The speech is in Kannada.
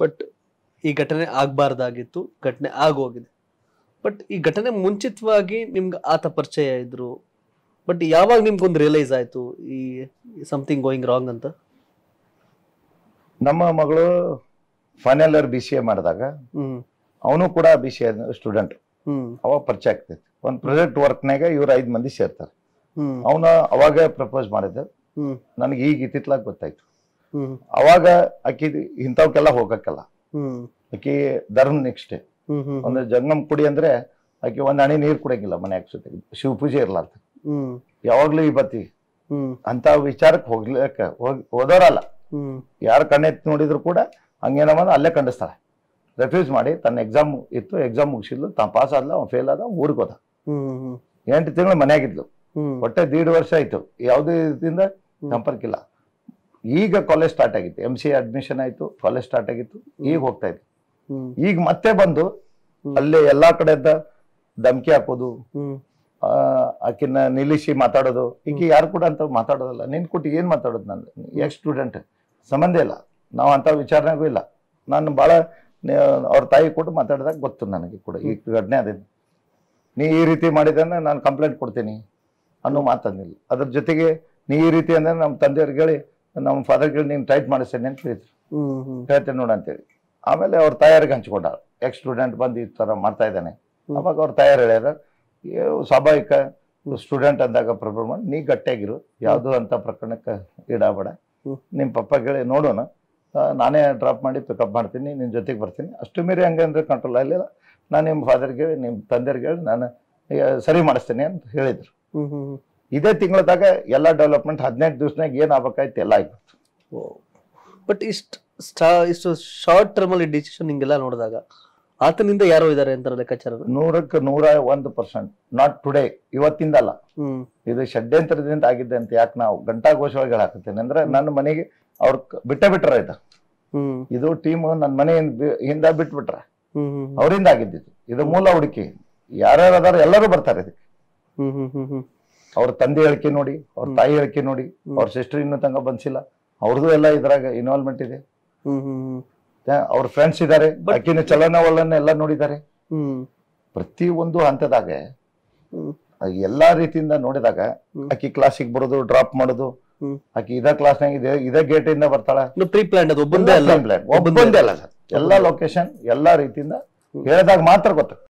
ಬಟ್ ಈ ಘಟನೆ ಆಗಬಾರ್ದಾಗಿತ್ತು ಘಟನೆ ಆಗೋಗಿದೆ ಬಟ್ ಈ ಘಟನೆ ಮುಂಚಿತವಾಗಿ ನಿಮ್ಗೆ ಆತ ಪರಿಚಯ ಇದ್ರು ಬಟ್ ಯಾವಾಗ ನಿಮ್ಗೊಂದು ರಿಯಲೈಸ್ ಆಯಿತು ಈ ಸಮಥಿಂಗ್ ಗೋಯಿಂಗ್ ರಾಂಗ್ ಅಂತ ನಮ್ಮ ಮಗಳು final year B C A ಮಾಡಿದಾಗ ಅವನು ಕೂಡ ಬಿ ಸಿ ಎ ಸ್ಟೂಡೆಂಟ್ ಅವಾಗ ಪರಿಚಯ ಆಗ್ತೈತಿ ಒಂದು ಪ್ರೊಜೆಕ್ಟ್ ವರ್ಕ್ನಾಗ ಇವ್ರು ಐದು ಮಂದಿ ಸೇರ್ತಾರೆ ಅವನ ಅವಾಗ ಪ್ರಪೋಸ್ ಮಾಡಿದ್ದೆ ನನಗೆ ಈಗ ಇತ್ತಿತ್ಲಾಗ ಗೊತ್ತಾಯ್ತು ಅವಾಗ ಅಕ್ಕಿ ಇಂಥವಕ್ಕೆಲ್ಲ ಹೋಗಕ್ಕೆಲ್ಲ ಆಕಿ ಧರ್ಮ ನೆಕ್ಸ್ಟ್ ಅಂದ್ರೆ ಜಂಗಮ್ ಕುಡಿ ಅಂದ್ರೆ ಆಕೆ ಒಂದ್ ಹಣಿ ನೀರ್ ಕುಡಿಯಂಗಿಲ್ಲ ಮನೆ ಜೊತೆ ಶಿವ ಪೂಜೆ ಇರ್ಲಾರ್ದ ಯಾವಾಗ್ಲೂ ಬತ್ತಿ ಅಂತ ವಿಚಾರಕ್ಕೆ ಹೋಗ್ಲಿಕ್ಕೆ ಹೋದವರಲ್ಲ ಯಾರ ಕಣ್ಣೆತ್ತಿ ನೋಡಿದ್ರು ಕೂಡ ಹಂಗೇನವ ಅಲ್ಲೇ ಕಂಡಿಸ್ತಾರೆ ರೆಫ್ಯೂಸ್ ಮಾಡಿ ತನ್ನ ಎಕ್ಸಾಮ್ ಇತ್ತು ಎಕ್ಸಾಮ್ ಮುಗಿಸಿದ್ಲು ತಾನು ಪಾಸ್ ಆದ್ಲ ಫೇಲ್ ಆದ ಊರಿಗೆ ಹೋದ ಎಂಟು ತಿಂಗಳು ಮನೆಯಾಗಿದ್ಲು ಒಟ್ಟೆ ದೀಡ್ ವರ್ಷ ಆಯ್ತು ಯಾವುದೇ ಸಂಪರ್ಕ ಇಲ್ಲ ಈಗ ಕಾಲೇಜ್ ಸ್ಟಾರ್ಟ್ ಆಗಿತ್ತು ಎಂ ಸಿ ಅಡ್ಮಿಷನ್ ಆಯಿತು ಕಾಲೇಜ್ ಸ್ಟಾರ್ಟ್ ಆಗಿತ್ತು ಈಗ ಹೋಗ್ತಾ ಇತ್ತು ಈಗ ಮತ್ತೆ ಬಂದು ಅಲ್ಲೇ ಎಲ್ಲಾ ಕಡೆಯಿಂದ ಧಮಕಿ ಹಾಕೋದು ಆಕಿನ ನಿಲ್ಲಿಸಿ ಮಾತಾಡೋದು ಈಗ ಯಾರು ಕೂಡ ಅಂತ ಮಾತಾಡೋದಲ್ಲ ನಿನ್ ಕೊಟ್ಟು ಏನ್ ಮಾತಾಡೋದು ನಾನು ಎಕ್ಸ್ ಸ್ಟೂಡೆಂಟ್ ಸಂಬಂಧ ಇಲ್ಲ ನಾವು ಅಂತ ವಿಚಾರಣೆಗೂ ಇಲ್ಲ ನಾನು ಭಾಳ ಅವ್ರ ತಾಯಿ ಕೊಟ್ಟು ಮಾತಾಡಿದಾಗ ಗೊತ್ತು ನನಗೆ ಕೂಡ ಈ ಘಟನೆ ಅದೇನು ನೀ ಈ ರೀತಿ ಮಾಡಿದ್ರೆ ನಾನು ಕಂಪ್ಲೇಂಟ್ ಕೊಡ್ತೀನಿ ಅನ್ನೋ ಮಾತಂದಿಲ್ಲ ಅದ್ರ ಜೊತೆಗೆ ನೀ ಈ ರೀತಿ ಅಂದ್ರೆ ನಮ್ಮ ತಂದೆಯವ್ರಿಗೆ ಹೇಳಿ ನಮ್ಮ ಫಾದರ್ ಕೇಳಿ ನೀನು ಮಾಡಿಸ್ತೀನಿ ಮಾಡಿಸ್ತೇನೆ ಅಂತ ಹೇಳಿದ್ರು ಹೇಳ್ತೇನೆ ನೋಡು ಅಂತೇಳಿ ಆಮೇಲೆ ಅವ್ರ ತಯಾರಿಗೆ ಹಂಚ್ಕೊಂಡ ಎಕ್ಸ್ ಸ್ಟೂಡೆಂಟ್ ಬಂದು ಈ ಥರ ಮಾಡ್ತಾ ಇದ್ದಾನೆ ಅವಾಗ ಅವ್ರ ತಯಾರು ಹೇಳ್ಯಾರ ಸ್ವಾಭಾವಿಕ ಸ್ಟೂಡೆಂಟ್ ಅಂದಾಗ ಪ್ರಾಬ್ಲಮ್ ಮಾಡಿ ನೀ ಗಟ್ಟಿಯಾಗಿರು ಯಾವುದು ಅಂತ ಪ್ರಕರಣಕ್ಕೆ ಇಡಬೇಡ ನಿಮ್ಮ ಪಪ್ಪ ಕೇಳಿ ನೋಡೋಣ ನಾನೇ ಡ್ರಾಪ್ ಮಾಡಿ ಪಿಕಪ್ ಮಾಡ್ತೀನಿ ನಿನ್ನ ಜೊತೆಗೆ ಬರ್ತೀನಿ ಅಷ್ಟು ಮೀರಿ ಹಂಗೆ ಅಂದರೆ ಕಂಟ್ರೋಲ್ ಆಗಲಿಲ್ಲ ನಾನು ನಿಮ್ಮ ಫಾದರ್ಗೆ ನಿಮ್ಮ ತಂದೆರ್ಗೇಳಿ ನಾನು ಸರಿ ಮಾಡಿಸ್ತೀನಿ ಅಂತ ಹೇಳಿದರು ಇದೇ ತಿಂಗಳದಾಗ ಎಲ್ಲ ಡೆವಲಪ್ಮೆಂಟ್ ಹದಿನೆಂಟು ದಿವಸನಾಗ ಏನು ಆಗ್ಬೇಕಾಯ್ತು ಎಲ್ಲ ಆಗ್ಬಿಡ್ತು ಬಟ್ ಇಷ್ಟು ಸ್ಟಾ ಇಷ್ಟು ಶಾರ್ಟ್ ಟರ್ಮಲ್ಲಿ ಡಿಸಿಷನ್ ಹಿಂಗೆಲ್ಲ ನೋಡಿದಾಗ ಆತನಿಂದ ಯಾರೋ ಇದ್ದಾರೆ ಅಂತ ಲೆಕ್ಕಾಚಾರ ನೂರಕ್ಕೆ ನೂರ ಒಂದು ಪರ್ಸೆಂಟ್ ನಾಟ್ ಟುಡೇ ಇವತ್ತಿಂದ ಅಲ್ಲ ಇದು ಷಡ್ಯಂತ್ರದಿಂದ ಆಗಿದ್ದೆ ಅಂತ ಯಾಕೆ ನಾವು ಗಂಟಾ ಘೋಷವಾಗಿ ಹೇಳಾಕತ್ತೇನೆ ಅಂದ್ರೆ ನನ್ನ ಮನೆಗೆ ಅವ್ರ ಬಿಟ್ಟ ಬಿಟ್ರ ಇದು ಇದು ಟೀಮ್ ನನ್ನ ಮನೆ ಹಿಂದ ಬಿಟ್ಬಿಟ್ರ ಅವರಿಂದ ಆಗಿದ್ದು ಇದು ಮೂಲ ಹುಡುಕಿ ಯಾರ್ಯಾರು ಅದಾರ ಎಲ್ಲರೂ ಬರ್ತಾರೆ ಇದಕ್ಕೆ ಅವ್ರ ತಂದೆ ಹೇಳಿಕೆ ನೋಡಿ ಅವ್ರ ತಾಯಿ ಹೇಳಿಕೆ ನೋಡಿ ಅವ್ರ ಸಿಸ್ಟರ್ ಇನ್ನು ತಂಗ ಬಂದಿಲ್ಲ ಅವ್ರದ್ದು ಎಲ್ಲ ಇದ್ರಾಗ ಇನ್ವಾಲ್ವ್ಮೆಂಟ್ ಇದೆ ಅವ್ರ ಫ್ರೆಂಡ್ಸ್ ಇದಾರೆ ಅಕ್ಕಿನ ಚಲನ ಎಲ್ಲಾ ಎಲ್ಲ ನೋಡಿದ್ದಾರೆ ಪ್ರತಿ ಒಂದು ಹಂತದಾಗ ಎಲ್ಲಾ ರೀತಿಯಿಂದ ನೋಡಿದಾಗ ಅಕ್ಕಿ ಕ್ಲಾಸಿಗೆ ಬರೋದು ಡ್ರಾಪ್ ಮಾಡೋದು ಅಕ್ಕಿ ಇದ ಕ್ಲಾಸ್ನಾಗ ಇದೆ ಇದೇ ಗೇಟ್ ಇಂದ ಬರ್ತಾಳ ಪ್ರೀ ಪ್ಲಾನ್ ಅಲ್ಲ ಎಲ್ಲಾ ಲೊಕೇಶನ್ ಎಲ್ಲಾ ರೀತಿಯಿಂದ ಹೇಳಿದಾಗ ಮಾತ್ರ ಗೊತ್ತ